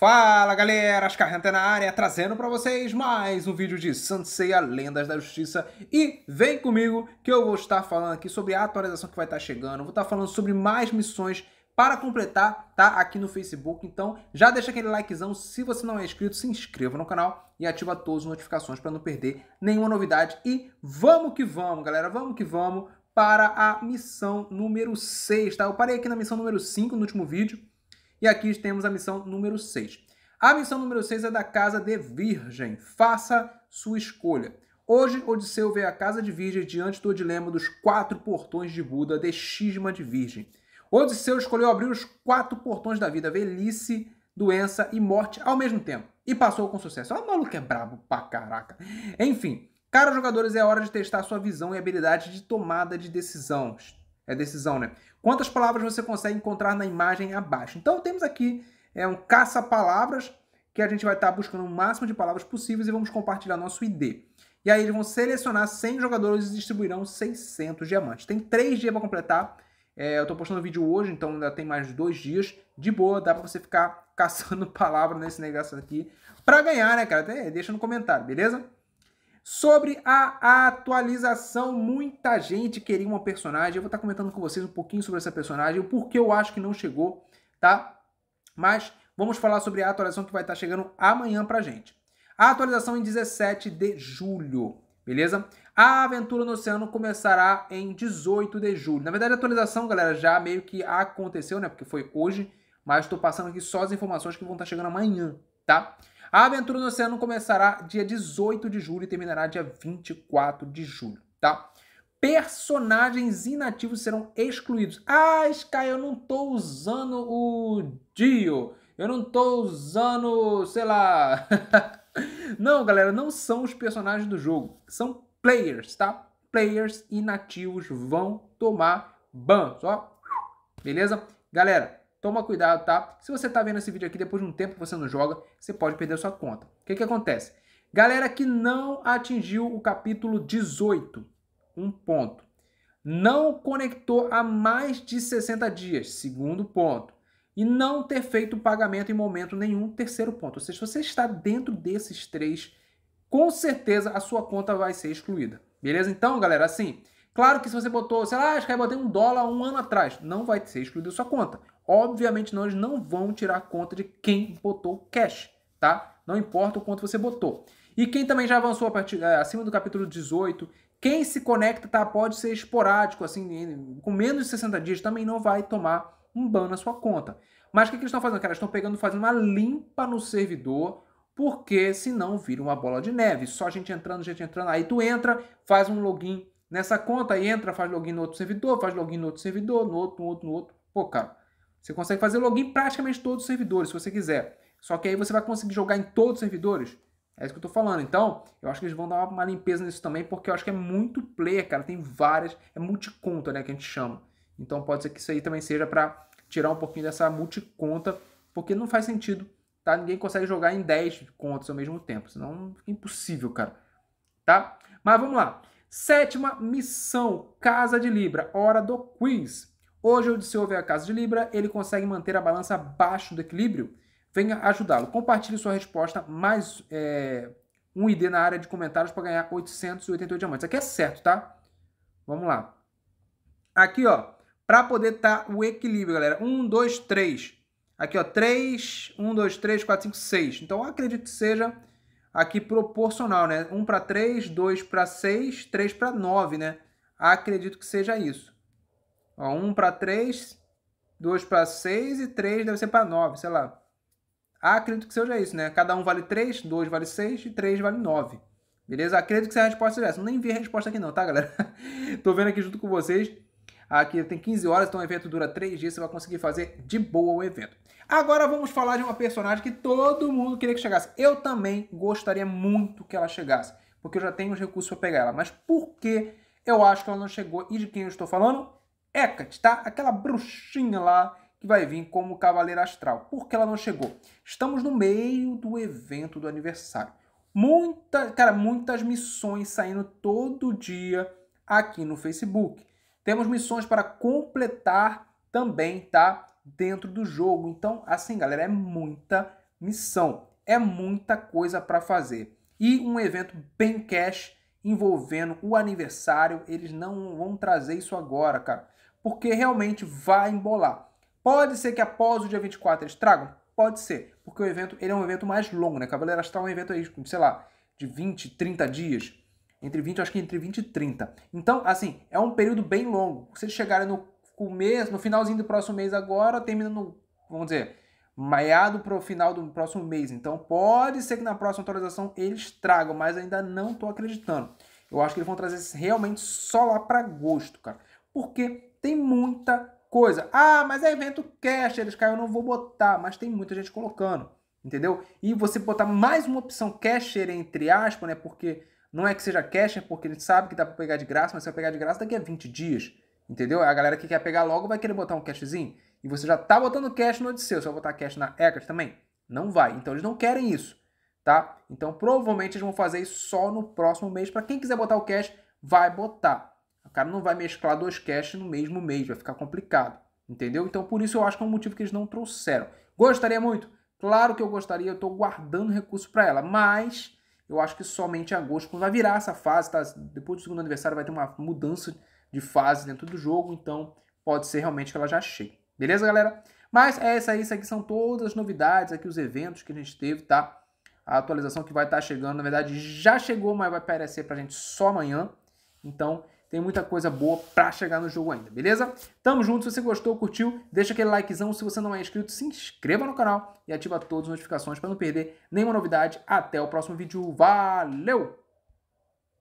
Fala galera, Ascarrenta na área, trazendo para vocês mais um vídeo de Sanseia Lendas da Justiça e vem comigo que eu vou estar falando aqui sobre a atualização que vai estar chegando, vou estar falando sobre mais missões para completar, tá? Aqui no Facebook. Então, já deixa aquele likezão. Se você não é inscrito, se inscreva no canal e ativa todas as notificações para não perder nenhuma novidade. E vamos que vamos, galera. Vamos que vamos para a missão número 6, tá? Eu parei aqui na missão número 5 no último vídeo. E aqui temos a missão número 6. A missão número 6 é da casa de Virgem. Faça sua escolha. Hoje, Odisseu vê a casa de Virgem diante do dilema dos quatro portões de Buda, de Xisma de Virgem. Odisseu escolheu abrir os quatro portões da vida, velhice, doença e morte ao mesmo tempo. E passou com sucesso. Olha, ah, o maluco é brabo pra caraca. Enfim, caros jogadores, é hora de testar sua visão e habilidade de tomada de decisão. É decisão, né? Quantas palavras você consegue encontrar na imagem abaixo? Então temos aqui é um caça-palavras que a gente vai estar buscando o máximo de palavras possíveis e vamos compartilhar nosso ID. E aí eles vão selecionar 100 jogadores e distribuirão 600 diamantes. Tem 3 dias para completar. É, eu estou postando o vídeo hoje, então ainda tem mais dois dias. De boa, dá para você ficar caçando palavras nesse negócio aqui. para ganhar, né, cara? Até deixa no comentário, beleza? Sobre a atualização, muita gente queria uma personagem. Eu vou estar comentando com vocês um pouquinho sobre essa personagem, o porquê eu acho que não chegou, tá? Mas vamos falar sobre a atualização que vai estar chegando amanhã pra gente. A atualização em 17 de julho, beleza? A aventura no oceano começará em 18 de julho. Na verdade, a atualização, galera, já meio que aconteceu, né? Porque foi hoje, mas estou passando aqui só as informações que vão estar chegando amanhã, tá? A aventura no oceano começará dia 18 de julho e terminará dia 24 de julho, tá? Personagens inativos serão excluídos. Ah, Sky, eu não tô usando o Dio. Eu não tô usando, sei lá. não, galera, não são os personagens do jogo. São players, tá? Players inativos vão tomar ban. Só. Beleza? Galera, toma cuidado, tá? Se você está vendo esse vídeo aqui depois de um tempo que você não joga, você pode perder sua conta. O que, que acontece? Galera que não atingiu o capítulo 18, um ponto. Não conectou há mais de 60 dias, segundo ponto. E não ter feito pagamento em momento nenhum, terceiro ponto. Ou seja, se você está dentro desses três, com certeza a sua conta vai ser excluída. Beleza? Então, galera, assim, Claro que se você botou, sei lá, acho que eu botei um dólar um ano atrás, não vai ser excluído da sua conta. Obviamente, não, eles não vão tirar conta de quem botou cash, tá? Não importa o quanto você botou. E quem também já avançou a partir, é, acima do capítulo 18, quem se conecta tá, pode ser esporádico, assim, com menos de 60 dias também não vai tomar um ban na sua conta. Mas o que, que eles estão fazendo? Cara, estão pegando, fazendo uma limpa no servidor, porque senão vira uma bola de neve. Só gente entrando, gente entrando, aí tu entra, faz um login nessa conta, entra, faz login no outro servidor, faz login no outro servidor, no outro, no outro, no outro. Pô, cara, você consegue fazer login praticamente todos os servidores, se você quiser. Só que aí você vai conseguir jogar em todos os servidores. É isso que eu estou falando. Então, eu acho que eles vão dar uma limpeza nisso também, porque eu acho que é muito player, cara. Tem várias, é multiconta, né, que a gente chama. Então, pode ser que isso aí também seja para tirar um pouquinho dessa multiconta, porque não faz sentido, tá? Ninguém consegue jogar em 10 contas ao mesmo tempo, senão fica impossível, cara. Tá? Mas vamos lá. Sétima missão, Casa de Libra, hora do quiz. Hoje, o se houver a Casa de Libra, ele consegue manter a balança abaixo do equilíbrio? Venha ajudá-lo. Compartilhe sua resposta, mais é, um ID na área de comentários para ganhar 888 diamantes. Aqui é certo, tá? Vamos lá. Aqui, ó, para poder estar tá o equilíbrio, galera. 1, 2, 3. Aqui, ó, 3, 1, 2, 3, 4, 5, 6. Então, acredito que seja aqui proporcional, né? 1 para 3, 2 para 6, 3 para 9, né? Acredito que seja isso. Ó, 1 para 3, 2 para 6 e 3 deve ser para 9, sei lá. Acredito que seja isso, né? Cada um vale 3, 2 vale 6 e 3 vale 9. Beleza? Acredito que seja a resposta seja essa. Nem vi a resposta aqui não, tá, galera? Tô vendo aqui junto com vocês. Aqui tem 15 horas, então o evento dura 3 dias, você vai conseguir fazer de boa o evento. Agora vamos falar de uma personagem que todo mundo queria que chegasse. Eu também gostaria muito que ela chegasse, porque eu já tenho os recursos para pegar ela. Mas por que eu acho que ela não chegou? E de quem eu estou falando? Hecate, tá? Aquela bruxinha lá que vai vir como Cavaleiro Astral. Por que ela não chegou? Estamos no meio do evento do aniversário. Muita, cara, muitas missões saindo todo dia aqui no Facebook. Temos missões para completar também, tá? dentro do jogo. Então, assim, galera, é muita missão, é muita coisa para fazer. E um evento bem cash envolvendo o aniversário, eles não vão trazer isso agora, cara, porque realmente vai embolar. Pode ser que após o dia 24 eles tragam? Pode ser, porque o evento ele é um evento mais longo, né? Cavaleiro Astral é um evento aí, sei lá, de 20, 30 dias. Entre 20, acho que entre 20 e 30. Então, assim, é um período bem longo. Se eles chegarem no mês, no finalzinho do próximo mês agora, terminando, vamos dizer, maiado para o final do próximo mês. Então pode ser que na próxima atualização eles tragam, mas ainda não estou acreditando. Eu acho que eles vão trazer realmente só lá para agosto, cara. Porque tem muita coisa. Ah, mas é evento cash, eles caiu, eu não vou botar, mas tem muita gente colocando, entendeu? E você botar mais uma opção casher entre aspas, né? Porque não é que seja casher, é porque ele sabe que dá para pegar de graça, mas se eu pegar de graça daqui a 20 dias. Entendeu? A galera que quer pegar logo vai querer botar um cachezinho. E você já tá botando cash no Odisseu. Você vai botar cash na Ecart também? Não vai. Então eles não querem isso, tá? Então provavelmente eles vão fazer isso só no próximo mês. Para quem quiser botar o cash vai botar. O cara não vai mesclar dois cash no mesmo mês. Vai ficar complicado. Entendeu? Então por isso eu acho que é um motivo que eles não trouxeram. Gostaria muito? Claro que eu gostaria. Eu tô guardando recurso para ela. Mas eu acho que somente em agosto, quando vai virar essa fase, tá? Depois do segundo aniversário vai ter uma mudança de fases dentro do jogo, então pode ser realmente que ela já chegue. Beleza, galera? Mas é isso aí, isso aqui são todas as novidades, aqui os eventos que a gente teve, tá? A atualização que vai estar tá chegando, na verdade já chegou, mas vai aparecer pra gente só amanhã. Então tem muita coisa boa pra chegar no jogo ainda, beleza? Tamo junto, se você gostou, curtiu, deixa aquele likezão. Se você não é inscrito, se inscreva no canal e ativa todas as notificações para não perder nenhuma novidade. Até o próximo vídeo, valeu!